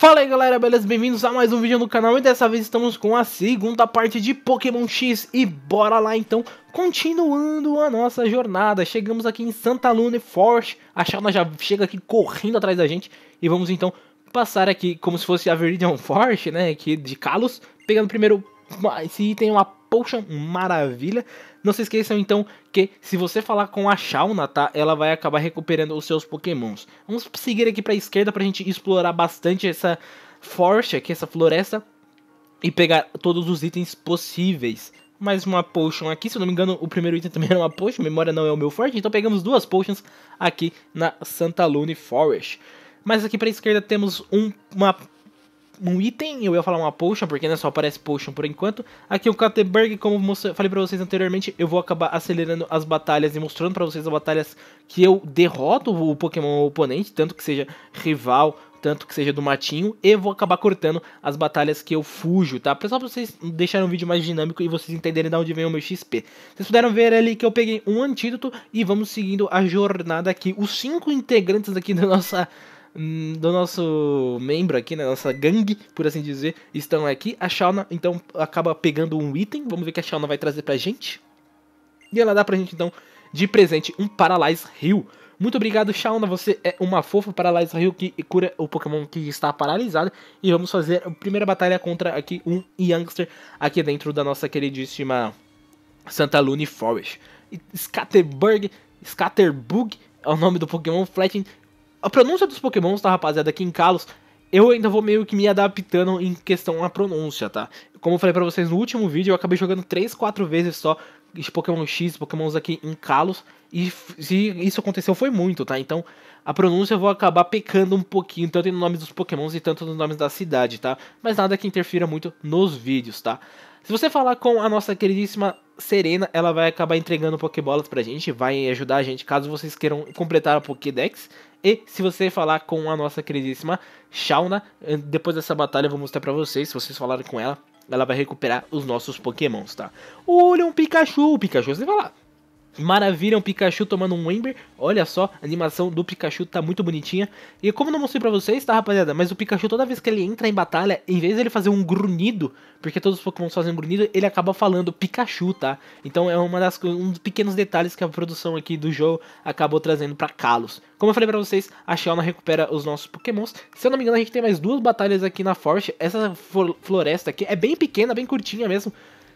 Fala aí galera, beleza? Bem-vindos a mais um vídeo no canal e dessa vez estamos com a segunda parte de Pokémon X e bora lá então, continuando a nossa jornada. Chegamos aqui em Santa Luna Forge, a Shauna já chega aqui correndo atrás da gente e vamos então passar aqui como se fosse a Viridian Forge, né, aqui de Kalos, pegando primeiro ah, esse item, é uma potion maravilha. Não se esqueçam então que se você falar com a Shauna, tá? Ela vai acabar recuperando os seus pokémons. Vamos seguir aqui pra esquerda pra gente explorar bastante essa Força, aqui, é essa floresta. E pegar todos os itens possíveis. Mais uma potion aqui, se eu não me engano o primeiro item também era uma potion, memória não é o meu forte. Então pegamos duas potions aqui na Santa Lune Forest. Mas aqui pra esquerda temos um, uma um item, eu ia falar uma potion, porque né, só aparece potion por enquanto. Aqui o Kateberg, como falei pra vocês anteriormente, eu vou acabar acelerando as batalhas e mostrando pra vocês as batalhas que eu derroto o Pokémon oponente, tanto que seja rival, tanto que seja do matinho, e vou acabar cortando as batalhas que eu fujo, tá? Só pra vocês deixarem o vídeo mais dinâmico e vocês entenderem de onde vem o meu XP. Vocês puderam ver ali que eu peguei um antídoto e vamos seguindo a jornada aqui. Os cinco integrantes aqui da nossa Hum, do nosso membro aqui, né, nossa gangue, por assim dizer, estão aqui. A Shauna, então, acaba pegando um item. Vamos ver o que a Shauna vai trazer pra gente. E ela dá pra gente, então, de presente um Paralyze Hill. Muito obrigado, Shauna. Você é uma fofa Paralyze Hill que cura o Pokémon que está paralisado. E vamos fazer a primeira batalha contra aqui um Youngster aqui dentro da nossa queridíssima Santa Luni Forest. Scatterbug, Scatterbug é o nome do Pokémon Fletching a pronúncia dos pokémons, tá, rapaziada, aqui em Kalos, eu ainda vou meio que me adaptando em questão à pronúncia, tá? Como eu falei pra vocês no último vídeo, eu acabei jogando 3, 4 vezes só de Pokémon X, Pokémons aqui em Kalos, e se isso aconteceu foi muito, tá? Então a pronúncia eu vou acabar pecando um pouquinho, tanto no nome dos Pokémons e tanto nos nomes da cidade, tá? Mas nada que interfira muito nos vídeos, tá? Se você falar com a nossa queridíssima Serena ela vai acabar entregando Pokébolas pra gente, vai ajudar a gente caso vocês queiram completar a Pokédex. E se você falar com a nossa queridíssima Shauna, eh, depois dessa batalha eu vou mostrar pra vocês, se vocês falarem com ela, ela vai recuperar os nossos Pokémons, tá? Olha um Pikachu, o Pikachu você vai lá. Maravilha, um Pikachu tomando um Ember. Olha só, a animação do Pikachu tá muito bonitinha. E como eu não mostrei pra vocês, tá, rapaziada? Mas o Pikachu, toda vez que ele entra em batalha, em vez de ele fazer um grunhido, porque todos os Pokémon fazem um grunhido, ele acaba falando Pikachu, tá? Então é uma das, um dos pequenos detalhes que a produção aqui do jogo acabou trazendo pra Kalos. Como eu falei pra vocês, a Shauna recupera os nossos Pokémons. Se eu não me engano, a gente tem mais duas batalhas aqui na Forest. Essa floresta aqui é bem pequena, bem curtinha mesmo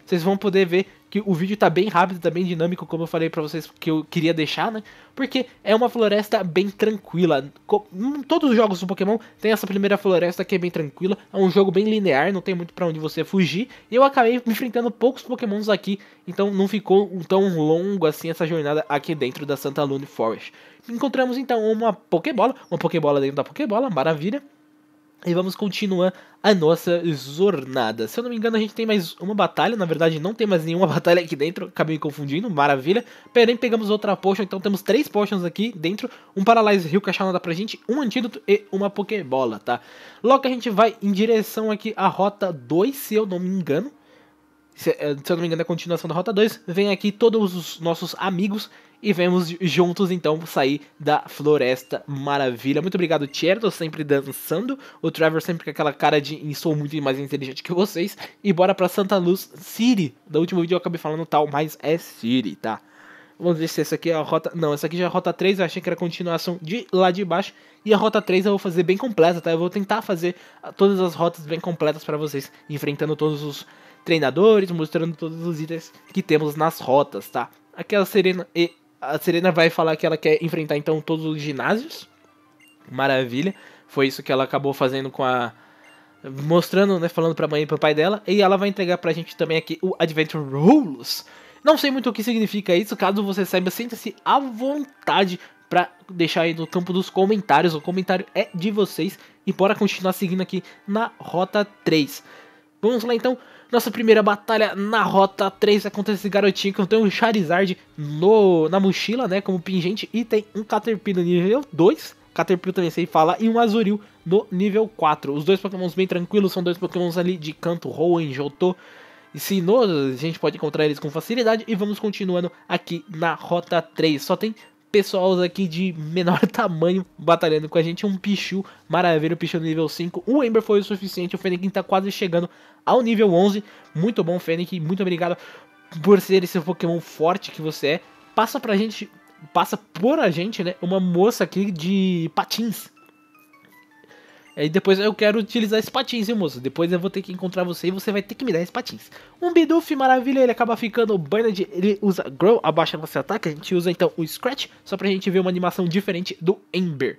vocês vão poder ver que o vídeo tá bem rápido, tá bem dinâmico, como eu falei para vocês que eu queria deixar, né? Porque é uma floresta bem tranquila. Hum, todos os jogos do Pokémon tem essa primeira floresta que é bem tranquila, é um jogo bem linear, não tem muito para onde você fugir. E eu acabei enfrentando poucos Pokémons aqui, então não ficou tão longo assim essa jornada aqui dentro da Santa Lune Forest. Encontramos então uma Pokébola, uma Pokébola dentro da Pokébola, maravilha. E vamos continuar a nossa jornada. Se eu não me engano, a gente tem mais uma batalha. Na verdade, não tem mais nenhuma batalha aqui dentro. Acabei me confundindo. Maravilha. Porém, pegamos outra potion. Então, temos três potions aqui dentro. Um Paralyze Rio, Cachalada pra gente. Um Antídoto e uma Pokébola, tá? Logo a gente vai em direção aqui à Rota 2, se eu não me engano. Se, eh, se eu não me engano, é a continuação da Rota 2. Vem aqui todos os nossos amigos e vemos juntos então sair da floresta maravilha. Muito obrigado, Cher, tô sempre dançando. O Trevor sempre com aquela cara de sou muito mais inteligente que vocês. E bora pra Santa Luz City. Da último vídeo eu acabei falando tal, mas é City, tá? Vamos ver se essa aqui é a rota. Não, essa aqui já é a rota 3, eu achei que era continuação de lá de baixo. E a rota 3 eu vou fazer bem completa, tá? Eu vou tentar fazer ah, todas as rotas bem completas para vocês, enfrentando todos os treinadores, mostrando todos os itens que temos nas rotas, tá? Aquela Serena e a Serena vai falar que ela quer enfrentar então todos os ginásios. Maravilha. Foi isso que ela acabou fazendo com a. Mostrando, né? Falando pra mãe e pro pai dela. E ela vai entregar pra gente também aqui o Adventure Rules. Não sei muito o que significa isso. Caso você saiba, sinta-se à vontade para deixar aí no campo dos comentários. O comentário é de vocês. E bora continuar seguindo aqui na Rota 3. Vamos lá então. Nossa primeira batalha na Rota 3 acontece esse garotinho que tem um Charizard no, na mochila, né? Como pingente. E tem um no nível 2. Caterpie também sei falar. E um Azuril no nível 4. Os dois pokémons bem tranquilos. São dois pokémons ali de canto, Hoenn, Jotô. E se nós, a gente pode encontrar eles com facilidade. E vamos continuando aqui na Rota 3. Só tem pessoal aqui de menor tamanho batalhando com a gente. Um Pichu, maravilha, o Pichu no nível 5. O Ember foi o suficiente, o Fennekin tá quase chegando ao nível 11. Muito bom, Fennec, muito obrigado por ser esse Pokémon forte que você é. Passa pra gente, passa por a gente, né, uma moça aqui de patins. Aí depois eu quero utilizar esse patins, hein, moço? Depois eu vou ter que encontrar você e você vai ter que me dar esse patins. Um Bidoof, maravilha, ele acaba ficando Bernard, ele usa Grow, abaixa nosso ataque, a gente usa então o Scratch, só pra gente ver uma animação diferente do Ember.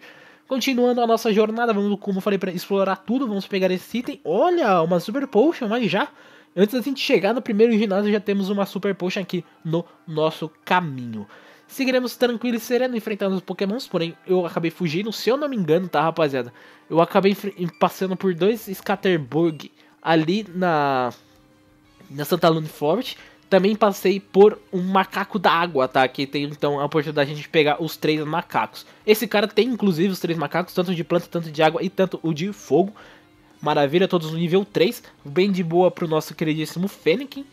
Continuando a nossa jornada, vamos, como falei, para explorar tudo, vamos pegar esse item. Olha, uma Super Potion, mas já Antes da gente chegar no primeiro ginásio, já temos uma Super Potion aqui no nosso caminho. Seguiremos tranquilo e sereno enfrentando os pokémons, porém eu acabei fugindo, se eu não me engano, tá rapaziada? Eu acabei passando por dois Scatterbug ali na, na Santa Luna Forest. Também passei por um macaco da água, tá? Que tem então a oportunidade de pegar os três macacos. Esse cara tem inclusive os três macacos, tanto de planta, tanto de água e tanto o de fogo. Maravilha, todos no nível 3. Bem de boa pro nosso queridíssimo Fennekin.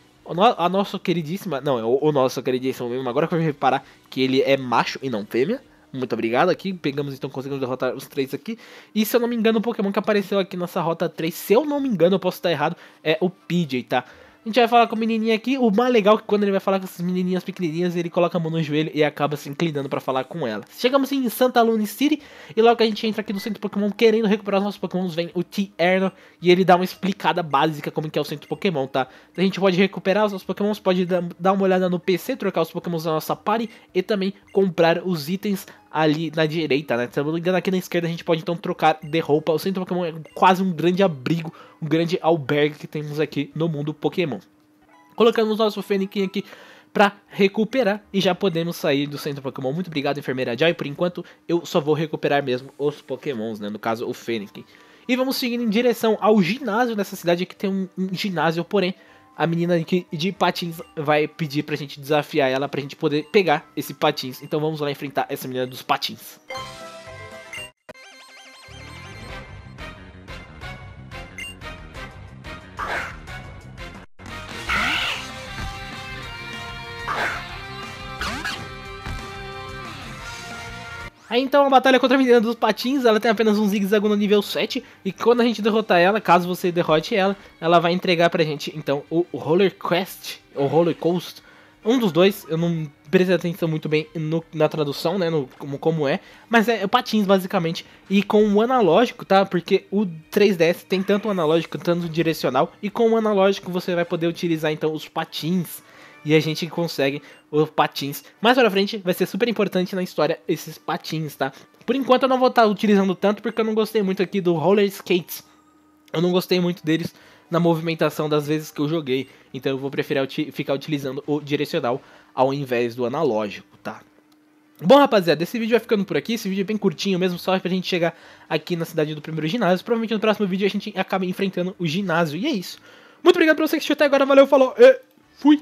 A nossa queridíssima. Não, é o, o nosso queridíssimo mesmo. Agora que eu vou reparar que ele é macho e não fêmea. Muito obrigado aqui. Pegamos, então conseguimos derrotar os três aqui. E se eu não me engano, o Pokémon que apareceu aqui nessa rota 3, se eu não me engano, eu posso estar errado, é o Pidgey, tá? A gente vai falar com o menininho aqui. O mais legal é que quando ele vai falar com essas menininhas pequenininhas, ele coloca a mão no joelho e acaba se inclinando para falar com ela. Chegamos em Santa Luna City e logo que a gente entra aqui no centro Pokémon querendo recuperar os nossos Pokémons, vem o Tierno e ele dá uma explicada básica como que é o centro Pokémon, tá? A gente pode recuperar os nossos Pokémons, pode dar uma olhada no PC, trocar os Pokémons da nossa party e também comprar os itens ali na direita, né? Se eu não me engano, aqui na esquerda a gente pode então trocar de roupa. O centro Pokémon é quase um grande abrigo, um grande albergue que temos aqui no mundo Pokémon. Colocamos nosso Fennekin aqui para recuperar e já podemos sair do centro Pokémon. Muito obrigado, enfermeira Jai. Por enquanto, eu só vou recuperar mesmo os Pokémons, né? No caso, o Fennekin. E vamos seguindo em direção ao ginásio dessa cidade. Aqui tem um, um ginásio, porém, a menina de, patins vai pedir pra gente desafiar ela pra gente poder pegar esse patins. Então vamos lá enfrentar essa menina dos patins. Aí então a batalha contra a menina dos patins, ela tem apenas um zigue-zague no nível 7, e quando a gente derrotar ela, caso você derrote ela, ela vai entregar pra gente, então, o Roller Quest, ou Roller Coast, um dos dois, eu não prestei atenção muito bem no, na tradução, né, no, como, como é, mas é, é patins basicamente, e com o analógico, tá, porque o 3DS tem tanto o analógico, tanto o direcional, e com o analógico você vai poder utilizar então os patins, e a gente consegue os patins. Mais para frente vai ser super importante na história esses patins, tá? Por enquanto eu não vou estar tá utilizando tanto porque eu não gostei muito aqui do roller skates. Eu não gostei muito deles na movimentação das vezes que eu joguei, então eu vou preferir uti ficar utilizando o direcional ao invés do analógico, tá? Bom, rapaziada, esse vídeo vai ficando por aqui. Esse vídeo é bem curtinho mesmo, só pra gente chegar aqui na cidade do primeiro ginásio. Provavelmente no próximo vídeo a gente acaba enfrentando o ginásio. E é isso. Muito obrigado pra você que assistiu até agora. Valeu, falou e fui!